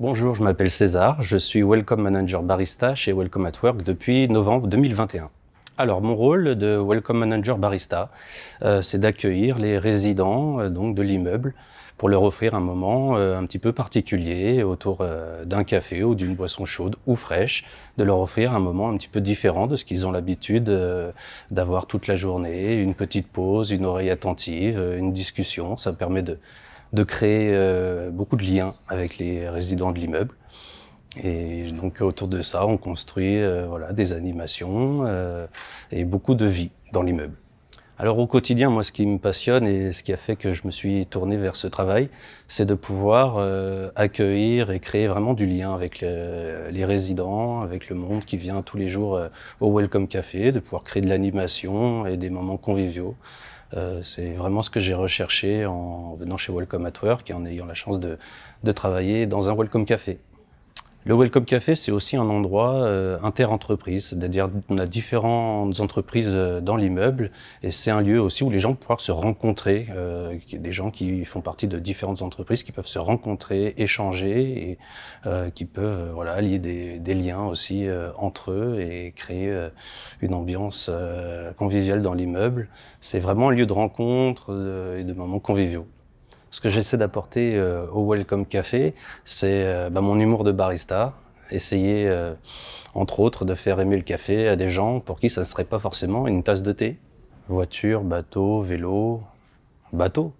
Bonjour, je m'appelle César, je suis Welcome Manager Barista chez Welcome at Work depuis novembre 2021. Alors, mon rôle de Welcome Manager Barista, euh, c'est d'accueillir les résidents euh, donc de l'immeuble pour leur offrir un moment euh, un petit peu particulier autour d'un café ou d'une boisson chaude ou fraîche, de leur offrir un moment un petit peu différent de ce qu'ils ont l'habitude d'avoir toute la journée, une petite pause, une oreille attentive, une discussion. Ça permet de de créer euh, beaucoup de liens avec les résidents de l'immeuble. Et donc autour de ça, on construit euh, voilà, des animations euh, et beaucoup de vie dans l'immeuble. Alors au quotidien, moi, ce qui me passionne et ce qui a fait que je me suis tourné vers ce travail, c'est de pouvoir euh, accueillir et créer vraiment du lien avec les résidents, avec le monde qui vient tous les jours euh, au Welcome Café, de pouvoir créer de l'animation et des moments conviviaux. Euh, c'est vraiment ce que j'ai recherché en venant chez Welcome at Work et en ayant la chance de, de travailler dans un Welcome Café. Le Welcome Café, c'est aussi un endroit euh, inter-entreprise, c'est-à-dire on a différentes entreprises euh, dans l'immeuble et c'est un lieu aussi où les gens peuvent pouvoir se rencontrer, euh, des gens qui font partie de différentes entreprises qui peuvent se rencontrer, échanger et qui peuvent voilà lier des, des liens aussi entre eux et créer une ambiance conviviale dans l'immeuble. C'est vraiment un lieu de rencontre et de moments conviviaux ce que j'essaie d'apporter euh, au Welcome Café, c'est euh, bah, mon humour de barista. Essayer, euh, entre autres, de faire aimer le café à des gens pour qui ça ne serait pas forcément une tasse de thé. Voiture, bateau, vélo, bateau.